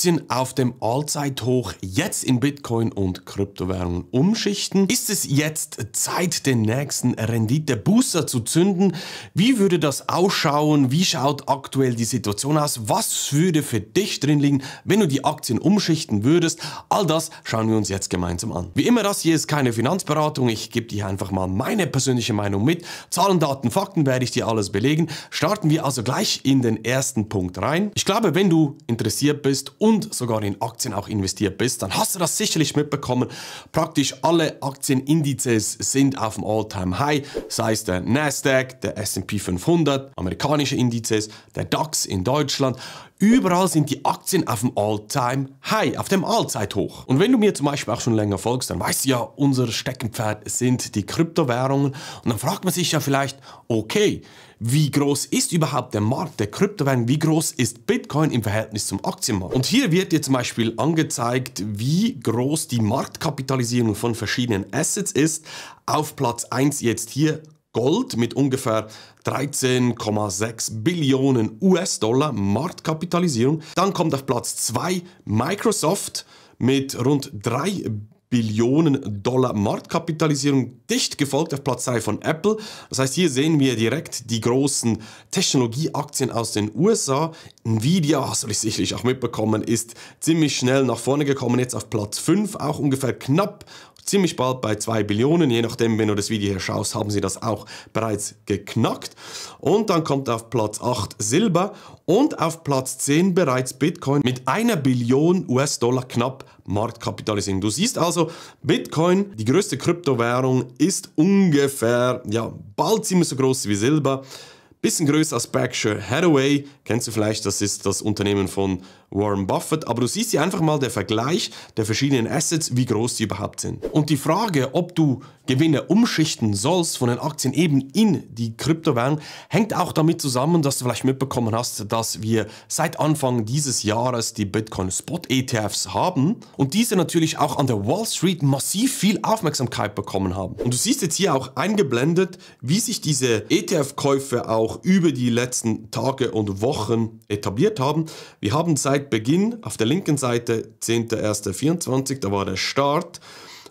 Aktien auf dem Allzeithoch jetzt in Bitcoin und Kryptowährungen umschichten? Ist es jetzt Zeit, den nächsten Renditebooster zu zünden? Wie würde das ausschauen? Wie schaut aktuell die Situation aus? Was würde für dich drin liegen, wenn du die Aktien umschichten würdest? All das schauen wir uns jetzt gemeinsam an. Wie immer, das hier ist keine Finanzberatung. Ich gebe dir einfach mal meine persönliche Meinung mit. Zahlen, Daten, Fakten werde ich dir alles belegen. Starten wir also gleich in den ersten Punkt rein. Ich glaube, wenn du interessiert bist und und sogar in Aktien auch investiert bist, dann hast du das sicherlich mitbekommen. Praktisch alle Aktienindizes sind auf dem Alltime high sei es der Nasdaq, der S&P 500, amerikanische Indizes, der DAX in Deutschland. Überall sind die Aktien auf dem All-Time-High, auf dem Allzeithoch. Und wenn du mir zum Beispiel auch schon länger folgst, dann weißt du ja, unser Steckenpferd sind die Kryptowährungen. Und dann fragt man sich ja vielleicht, okay, wie groß ist überhaupt der Markt der Kryptowährungen, wie groß ist Bitcoin im Verhältnis zum Aktienmarkt. Und hier wird dir zum Beispiel angezeigt, wie groß die Marktkapitalisierung von verschiedenen Assets ist. Auf Platz 1 jetzt hier Gold mit ungefähr 13,6 Billionen US-Dollar Marktkapitalisierung. Dann kommt auf Platz 2 Microsoft mit rund 3 Billionen Dollar Marktkapitalisierung, dicht gefolgt auf Platz 3 von Apple. Das heißt, hier sehen wir direkt die großen Technologieaktien aus den USA. Nvidia, hast du sicherlich auch mitbekommen, ist ziemlich schnell nach vorne gekommen, jetzt auf Platz 5, auch ungefähr knapp ziemlich bald bei 2 Billionen. Je nachdem, wenn du das Video hier schaust, haben sie das auch bereits geknackt. Und dann kommt auf Platz 8 Silber und auf Platz 10 bereits Bitcoin mit einer Billion US-Dollar knapp Marktkapitalisierung. Du siehst also, Bitcoin, die größte Kryptowährung, ist ungefähr, ja, bald ziemlich so groß wie Silber. Bisschen größer als Berkshire Hathaway, kennst du vielleicht, das ist das Unternehmen von Warren Buffett, aber du siehst hier einfach mal den Vergleich der verschiedenen Assets, wie groß die überhaupt sind. Und die Frage, ob du Gewinne umschichten sollst von den Aktien eben in die Kryptowährung, hängt auch damit zusammen, dass du vielleicht mitbekommen hast, dass wir seit Anfang dieses Jahres die Bitcoin Spot ETFs haben und diese natürlich auch an der Wall Street massiv viel Aufmerksamkeit bekommen haben. Und du siehst jetzt hier auch eingeblendet, wie sich diese ETF-Käufe auch auch über die letzten Tage und Wochen etabliert haben. Wir haben seit Beginn auf der linken Seite 10.01.24, da war der Start,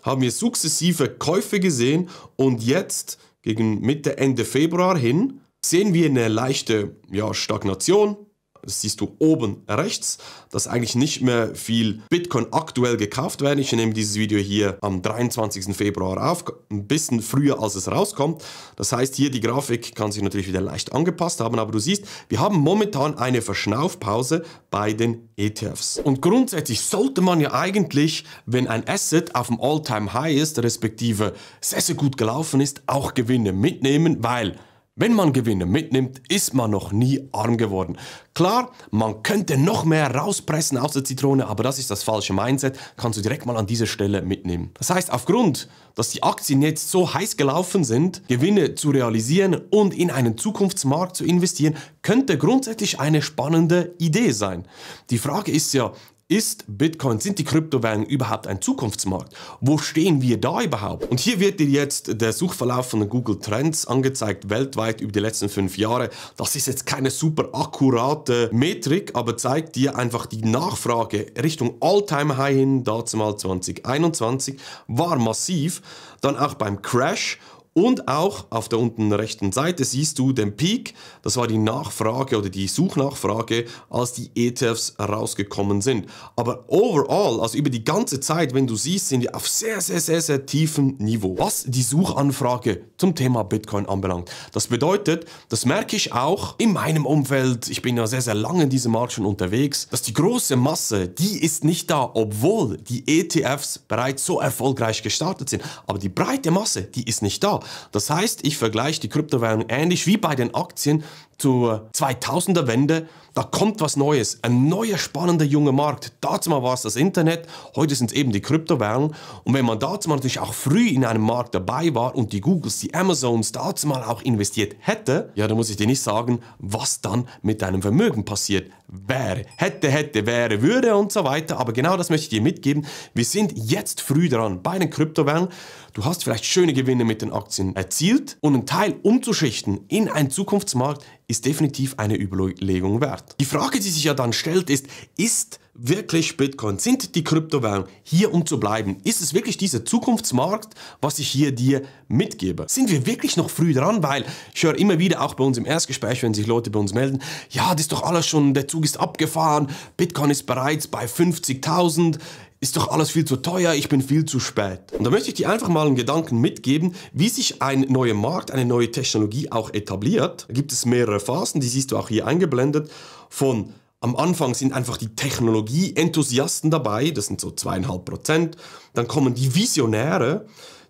haben wir sukzessive Käufe gesehen und jetzt gegen Mitte, Ende Februar hin sehen wir eine leichte ja, Stagnation, das siehst du oben rechts, dass eigentlich nicht mehr viel Bitcoin aktuell gekauft werden. Ich nehme dieses Video hier am 23. Februar auf, ein bisschen früher als es rauskommt. Das heißt, hier die Grafik kann sich natürlich wieder leicht angepasst haben, aber du siehst, wir haben momentan eine Verschnaufpause bei den ETFs. Und grundsätzlich sollte man ja eigentlich, wenn ein Asset auf dem All-Time-High ist, respektive sehr, sehr gut gelaufen ist, auch Gewinne mitnehmen, weil wenn man Gewinne mitnimmt, ist man noch nie arm geworden. Klar, man könnte noch mehr rauspressen aus der Zitrone, aber das ist das falsche Mindset, kannst du direkt mal an dieser Stelle mitnehmen. Das heißt, aufgrund, dass die Aktien jetzt so heiß gelaufen sind, Gewinne zu realisieren und in einen Zukunftsmarkt zu investieren, könnte grundsätzlich eine spannende Idee sein. Die Frage ist ja, ist Bitcoin, sind die Kryptowährungen überhaupt ein Zukunftsmarkt? Wo stehen wir da überhaupt? Und hier wird dir jetzt der Suchverlauf von Google Trends angezeigt, weltweit über die letzten fünf Jahre. Das ist jetzt keine super akkurate Metrik, aber zeigt dir einfach die Nachfrage Richtung Alltime high hin, dazu mal 2021, war massiv. Dann auch beim Crash und auch auf der unten rechten Seite siehst du den Peak. Das war die Nachfrage oder die Suchnachfrage, als die ETFs rausgekommen sind. Aber overall, also über die ganze Zeit, wenn du siehst, sind wir auf sehr, sehr, sehr, sehr tiefem Niveau. Was die Suchanfrage zum Thema Bitcoin anbelangt. Das bedeutet, das merke ich auch in meinem Umfeld. Ich bin ja sehr, sehr lange in diesem Markt schon unterwegs, dass die große Masse, die ist nicht da, obwohl die ETFs bereits so erfolgreich gestartet sind. Aber die breite Masse, die ist nicht da. Das heißt, ich vergleiche die Kryptowährung ähnlich wie bei den Aktien zur 2000er Wende. Da kommt was Neues, ein neuer spannender junger Markt. Dazu mal war es das Internet, heute sind es eben die Kryptowährungen. Und wenn man dazu mal natürlich auch früh in einem Markt dabei war und die Googles, die Amazons dazu mal auch investiert hätte, ja, dann muss ich dir nicht sagen, was dann mit deinem Vermögen passiert wäre, hätte, hätte, wäre, würde und so weiter. Aber genau das möchte ich dir mitgeben. Wir sind jetzt früh dran bei den Kryptowährungen. Du hast vielleicht schöne Gewinne mit den Aktien erzielt und einen Teil umzuschichten in einen Zukunftsmarkt ist definitiv eine Überlegung wert. Die Frage, die sich ja dann stellt, ist, ist wirklich Bitcoin? Sind die Kryptowährungen hier, um zu bleiben? Ist es wirklich dieser Zukunftsmarkt, was ich hier dir mitgebe? Sind wir wirklich noch früh dran? Weil ich höre immer wieder, auch bei uns im Erstgespräch, wenn sich Leute bei uns melden, ja, das ist doch alles schon, der Zug ist abgefahren, Bitcoin ist bereits bei 50.000, ist doch alles viel zu teuer, ich bin viel zu spät. Und da möchte ich dir einfach mal einen Gedanken mitgeben, wie sich ein neuer Markt, eine neue Technologie auch etabliert. Da gibt es mehrere Phasen, die siehst du auch hier eingeblendet, von am Anfang sind einfach die Technologie-Enthusiasten dabei, das sind so zweieinhalb Prozent. Dann kommen die Visionäre,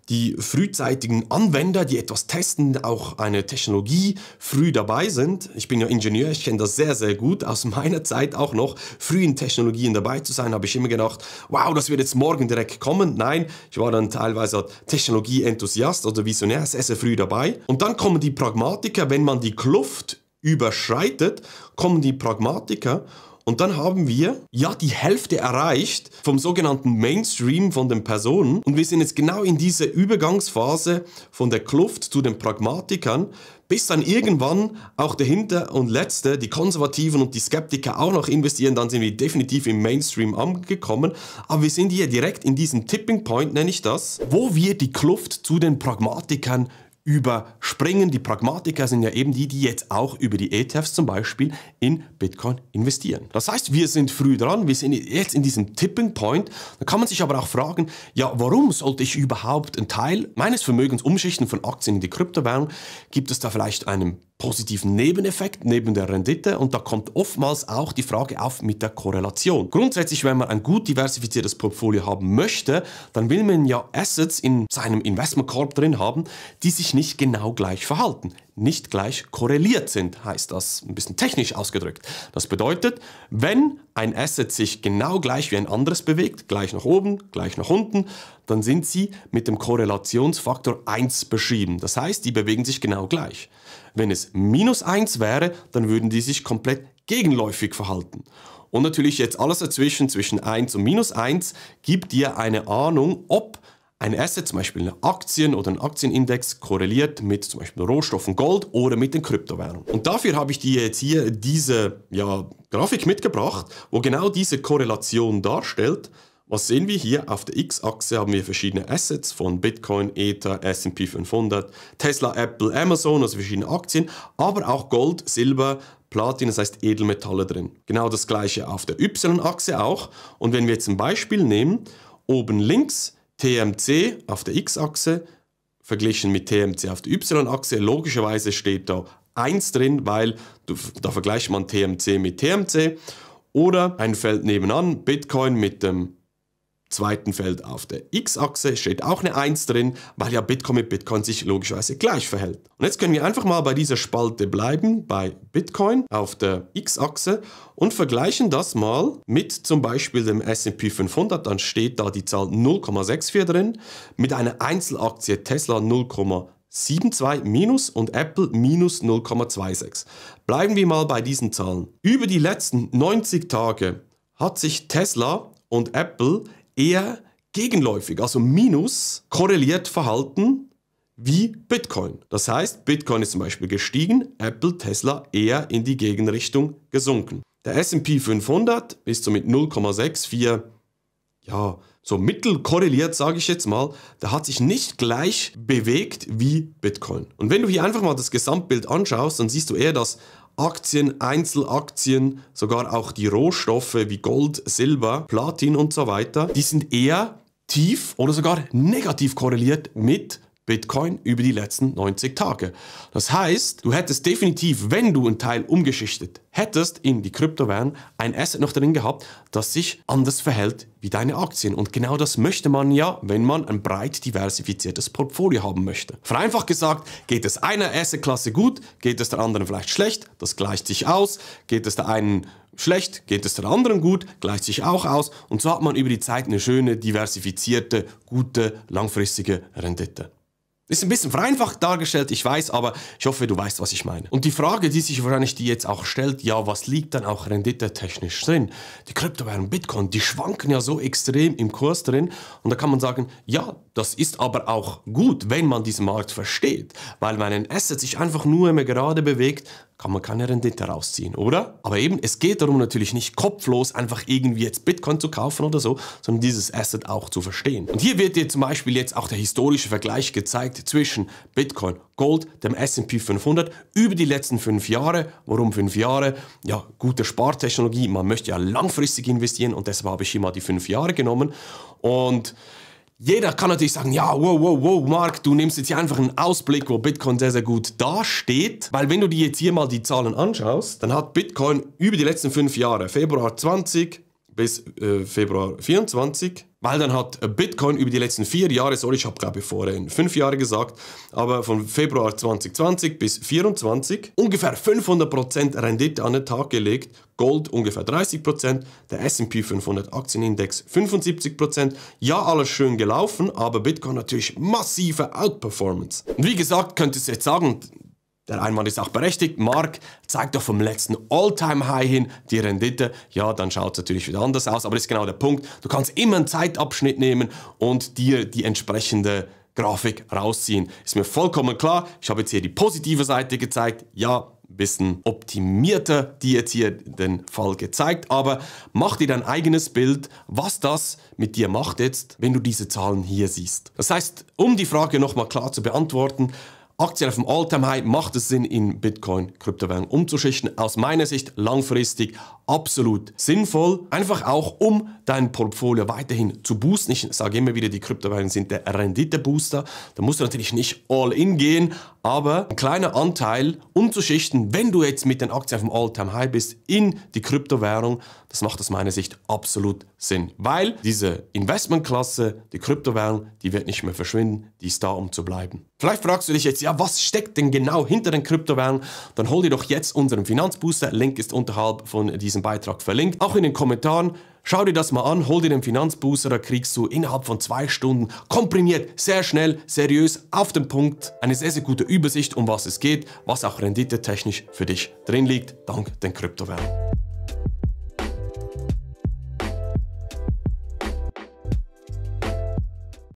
die frühzeitigen Anwender, die etwas testen, auch eine Technologie früh dabei sind. Ich bin ja Ingenieur, ich kenne das sehr, sehr gut. Aus meiner Zeit auch noch früh in Technologien dabei zu sein, habe ich immer gedacht, wow, das wird jetzt morgen direkt kommen. Nein, ich war dann teilweise Technologieenthusiast oder Visionär, sehr, sehr früh dabei. Und dann kommen die Pragmatiker, wenn man die Kluft überschreitet, kommen die Pragmatiker und dann haben wir ja die Hälfte erreicht vom sogenannten Mainstream von den Personen. Und wir sind jetzt genau in dieser Übergangsphase von der Kluft zu den Pragmatikern, bis dann irgendwann auch der Hinter- und Letzte, die Konservativen und die Skeptiker auch noch investieren, dann sind wir definitiv im Mainstream angekommen. Aber wir sind hier direkt in diesem Tipping Point, nenne ich das, wo wir die Kluft zu den Pragmatikern überspringen. Die Pragmatiker sind ja eben die, die jetzt auch über die ETFs zum Beispiel in Bitcoin investieren. Das heißt, wir sind früh dran, wir sind jetzt in diesem Tipping Point. Da kann man sich aber auch fragen, ja, warum sollte ich überhaupt einen Teil meines Vermögens umschichten von Aktien in die Kryptowährung? Gibt es da vielleicht einen positiven Nebeneffekt neben der Rendite und da kommt oftmals auch die Frage auf mit der Korrelation. Grundsätzlich, wenn man ein gut diversifiziertes Portfolio haben möchte, dann will man ja Assets in seinem Investmentkorb drin haben, die sich nicht genau gleich verhalten nicht gleich korreliert sind, heißt das ein bisschen technisch ausgedrückt. Das bedeutet, wenn ein Asset sich genau gleich wie ein anderes bewegt, gleich nach oben, gleich nach unten, dann sind sie mit dem Korrelationsfaktor 1 beschrieben. Das heißt, die bewegen sich genau gleich. Wenn es minus 1 wäre, dann würden die sich komplett gegenläufig verhalten. Und natürlich jetzt alles dazwischen, zwischen 1 und minus 1, gibt dir eine Ahnung, ob ein Asset, zum Beispiel eine Aktien oder ein Aktienindex, korreliert mit zum Beispiel Rohstoffen Gold oder mit den Kryptowährungen. Und dafür habe ich dir jetzt hier diese ja, Grafik mitgebracht, wo genau diese Korrelation darstellt. Was sehen wir hier? Auf der X-Achse haben wir verschiedene Assets von Bitcoin, Ether, S&P 500, Tesla, Apple, Amazon, also verschiedene Aktien, aber auch Gold, Silber, Platin, das heißt Edelmetalle drin. Genau das gleiche auf der Y-Achse auch. Und wenn wir jetzt ein Beispiel nehmen, oben links TMC auf der X-Achse verglichen mit TMC auf der Y-Achse. Logischerweise steht da 1 drin, weil da vergleicht man TMC mit TMC. Oder ein Feld nebenan, Bitcoin mit dem zweiten Feld auf der X-Achse steht auch eine 1 drin, weil ja Bitcoin mit Bitcoin sich logischerweise gleich verhält. Und jetzt können wir einfach mal bei dieser Spalte bleiben, bei Bitcoin auf der X-Achse und vergleichen das mal mit zum Beispiel dem S&P 500, dann steht da die Zahl 0,64 drin, mit einer Einzelaktie Tesla 0,72 minus und Apple minus 0,26. Bleiben wir mal bei diesen Zahlen. Über die letzten 90 Tage hat sich Tesla und Apple eher gegenläufig, also minus korreliert verhalten wie Bitcoin. Das heißt, Bitcoin ist zum Beispiel gestiegen, Apple, Tesla eher in die Gegenrichtung gesunken. Der SP 500 ist somit 0,64 ja, so mittelkorreliert, sage ich jetzt mal, der hat sich nicht gleich bewegt wie Bitcoin. Und wenn du hier einfach mal das Gesamtbild anschaust, dann siehst du eher, dass Aktien, Einzelaktien, sogar auch die Rohstoffe wie Gold, Silber, Platin und so weiter, die sind eher tief oder sogar negativ korreliert mit Bitcoin. Bitcoin über die letzten 90 Tage. Das heißt, du hättest definitiv, wenn du einen Teil umgeschichtet hättest in die Kryptowährung, ein Asset noch drin gehabt, das sich anders verhält wie deine Aktien. Und genau das möchte man ja, wenn man ein breit diversifiziertes Portfolio haben möchte. Vereinfacht gesagt, geht es einer Assetklasse gut, geht es der anderen vielleicht schlecht, das gleicht sich aus, geht es der einen schlecht, geht es der anderen gut, gleicht sich auch aus und so hat man über die Zeit eine schöne, diversifizierte, gute, langfristige Rendite. Ist ein bisschen vereinfacht dargestellt, ich weiß, aber ich hoffe, du weißt, was ich meine. Und die Frage, die sich wahrscheinlich die jetzt auch stellt, ja, was liegt dann auch renditetechnisch drin? Die Kryptowährung Bitcoin, die schwanken ja so extrem im Kurs drin und da kann man sagen, ja, das ist aber auch gut, wenn man diesen Markt versteht, weil wenn ein Asset sich einfach nur immer gerade bewegt, kann man keine Rendite rausziehen, oder? Aber eben, es geht darum natürlich nicht kopflos einfach irgendwie jetzt Bitcoin zu kaufen oder so, sondern dieses Asset auch zu verstehen. Und hier wird dir zum Beispiel jetzt auch der historische Vergleich gezeigt zwischen Bitcoin, Gold, dem S&P 500 über die letzten fünf Jahre. Warum fünf Jahre? Ja, gute Spartechnologie, man möchte ja langfristig investieren und deshalb habe ich hier mal die fünf Jahre genommen und jeder kann natürlich sagen, ja, wow, wow, wow, Mark, du nimmst jetzt hier einfach einen Ausblick, wo Bitcoin sehr, sehr gut dasteht. Weil wenn du dir jetzt hier mal die Zahlen anschaust, dann hat Bitcoin über die letzten fünf Jahre, Februar 20, bis äh, Februar 24, weil dann hat äh, Bitcoin über die letzten vier Jahre, sorry, ich habe glaube ich vorhin fünf Jahre gesagt, aber von Februar 2020 bis 2024 ungefähr 500% Rendite an den Tag gelegt, Gold ungefähr 30%, der S&P 500 Aktienindex 75%, ja alles schön gelaufen, aber Bitcoin natürlich massive Outperformance. Und wie gesagt, könntest du jetzt sagen, der Einwand ist auch berechtigt. Mark zeigt doch vom letzten All-Time-High hin die Rendite. Ja, dann schaut es natürlich wieder anders aus, aber das ist genau der Punkt. Du kannst immer einen Zeitabschnitt nehmen und dir die entsprechende Grafik rausziehen. Ist mir vollkommen klar. Ich habe jetzt hier die positive Seite gezeigt. Ja, ein bisschen optimierter die jetzt hier den Fall gezeigt, aber mach dir dein eigenes Bild, was das mit dir macht jetzt, wenn du diese Zahlen hier siehst. Das heißt, um die Frage nochmal klar zu beantworten, Aktien auf dem All-Time-High, macht es Sinn, in Bitcoin, kryptowährungen umzuschichten? Aus meiner Sicht langfristig absolut sinnvoll, einfach auch um dein Portfolio weiterhin zu boosten. Ich sage immer wieder, die Kryptowährungen sind der Renditebooster. Da musst du natürlich nicht all in gehen, aber ein kleiner Anteil umzuschichten, wenn du jetzt mit den Aktien vom All-Time High bist, in die Kryptowährung, das macht aus meiner Sicht absolut Sinn, weil diese Investmentklasse, die Kryptowährung, die wird nicht mehr verschwinden, die ist da, um zu bleiben. Vielleicht fragst du dich jetzt, ja, was steckt denn genau hinter den Kryptowährungen? Dann hol dir doch jetzt unseren Finanzbooster. Link ist unterhalb von diesem diesem Beitrag verlinkt, auch in den Kommentaren. Schau dir das mal an, hol dir den Finanzbooster, da kriegst du innerhalb von zwei Stunden komprimiert, sehr schnell, seriös, auf den Punkt eine sehr, sehr gute Übersicht, um was es geht, was auch renditetechnisch für dich drin liegt, dank den Kryptowährungen.